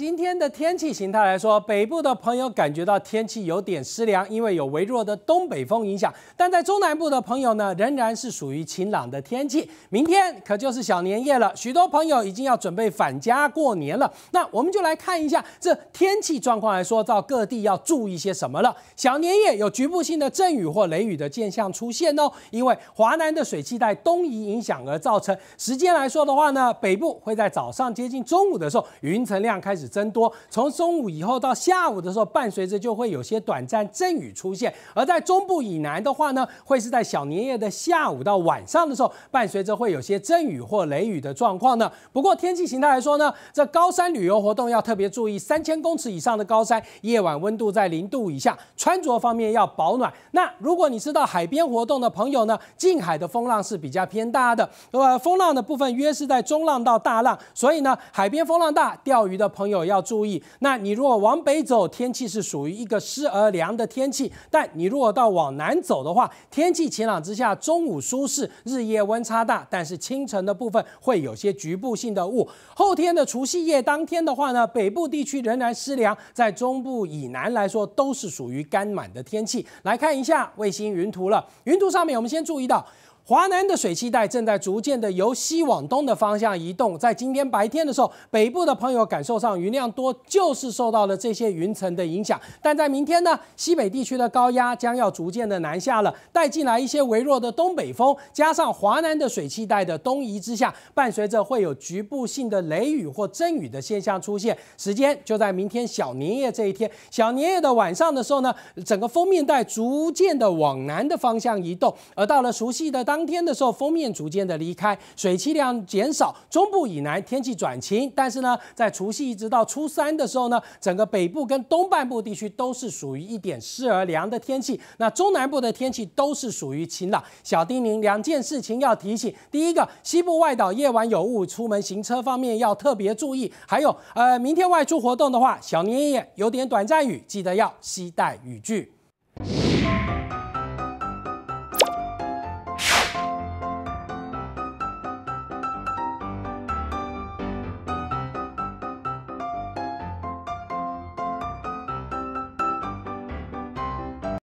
今天的天气形态来说，北部的朋友感觉到天气有点湿凉，因为有微弱的东北风影响。但在中南部的朋友呢，仍然是属于晴朗的天气。明天可就是小年夜了，许多朋友已经要准备返家过年了。那我们就来看一下这天气状况来说，到各地要注意些什么了。小年夜有局部性的阵雨或雷雨的现象出现哦，因为华南的水汽带东移影响而造成。时间来说的话呢，北部会在早上接近中午的时候，云层量开始。增多，从中午以后到下午的时候，伴随着就会有些短暂阵雨出现；而在中部以南的话呢，会是在小年夜的下午到晚上的时候，伴随着会有些阵雨或雷雨的状况呢。不过天气形态来说呢，这高山旅游活动要特别注意，三千公尺以上的高山夜晚温度在零度以下，穿着方面要保暖。那如果你是到海边活动的朋友呢，近海的风浪是比较偏大的，呃，风浪的部分约是在中浪到大浪，所以呢，海边风浪大，钓鱼的朋友。要注意，那你如果往北走，天气是属于一个湿而凉的天气；但你如果到往南走的话，天气晴朗之下，中午舒适，日夜温差大。但是清晨的部分会有些局部性的雾。后天的除夕夜当天的话呢，北部地区仍然湿凉，在中部以南来说都是属于干满的天气。来看一下卫星云图了，云图上面我们先注意到。华南的水汽带正在逐渐的由西往东的方向移动，在今天白天的时候，北部的朋友感受上云量多，就是受到了这些云层的影响。但在明天呢，西北地区的高压将要逐渐的南下了，带进来一些微弱的东北风，加上华南的水汽带的东移之下，伴随着会有局部性的雷雨或阵雨的现象出现。时间就在明天小年夜这一天，小年夜的晚上的时候呢，整个封面带逐渐的往南的方向移动，而到了熟悉的当。当天的时候，封面逐渐的离开，水汽量减少，中部以南天气转晴。但是呢，在除夕一直到初三的时候呢，整个北部跟东半部地区都是属于一点湿而凉的天气。那中南部的天气都是属于晴朗。小丁宁两件事情要提醒：第一个，西部外岛夜晚有雾，出门行车方面要特别注意；还有，呃，明天外出活动的话，小年夜有点短暂雨，记得要携带雨具。